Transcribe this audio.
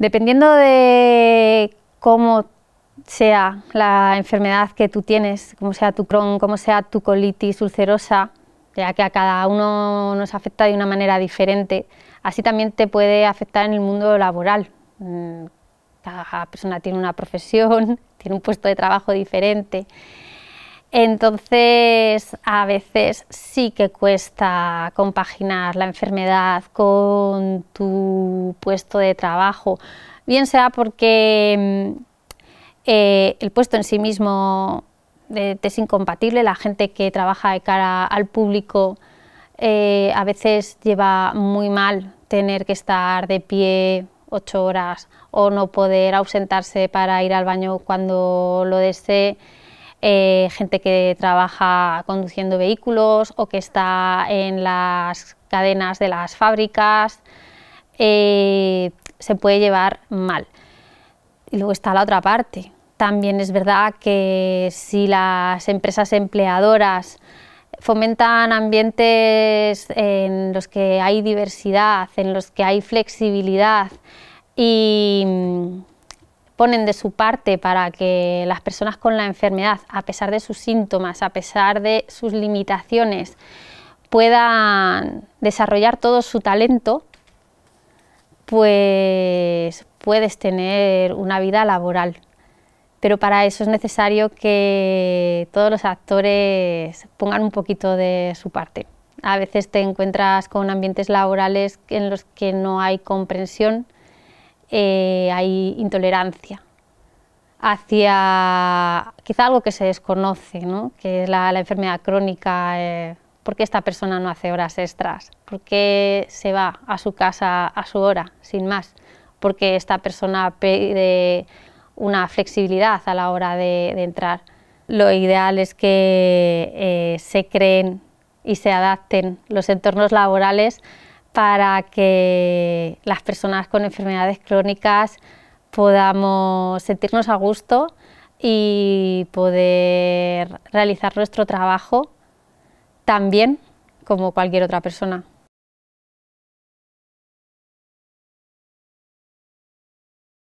Dependiendo de cómo sea la enfermedad que tú tienes, como sea tu Crohn, como sea tu colitis ulcerosa, ya que a cada uno nos afecta de una manera diferente, así también te puede afectar en el mundo laboral. Mm, cada persona tiene una profesión, tiene un puesto de trabajo diferente. Entonces, a veces sí que cuesta compaginar la enfermedad con tu puesto de trabajo, bien sea porque mm, eh, el puesto en sí mismo eh, es incompatible, la gente que trabaja de cara al público eh, a veces lleva muy mal tener que estar de pie ocho horas o no poder ausentarse para ir al baño cuando lo desee. Eh, gente que trabaja conduciendo vehículos o que está en las cadenas de las fábricas, eh, se puede llevar mal. Y luego está la otra parte. También es verdad que si las empresas empleadoras fomentan ambientes en los que hay diversidad, en los que hay flexibilidad y mm, ponen de su parte para que las personas con la enfermedad, a pesar de sus síntomas, a pesar de sus limitaciones, puedan desarrollar todo su talento, pues puedes tener una vida laboral. Pero para eso es necesario que todos los actores pongan un poquito de su parte. A veces te encuentras con ambientes laborales en los que no hay comprensión, eh, hay intolerancia hacia quizá algo que se desconoce, ¿no? que es la, enfermedad crónica, eh, por qué esta persona no hace horas extras, por qué se va a su casa a su hora, sin más, por qué esta persona pide una flexibilidad a la hora de, entrar. Lo ideal es que eh, se creen y se adapten los entornos laborales para que las personas con enfermedades crónicas podamos sentirnos a gusto y poder realizar nuestro trabajo tan bien como cualquier otra persona.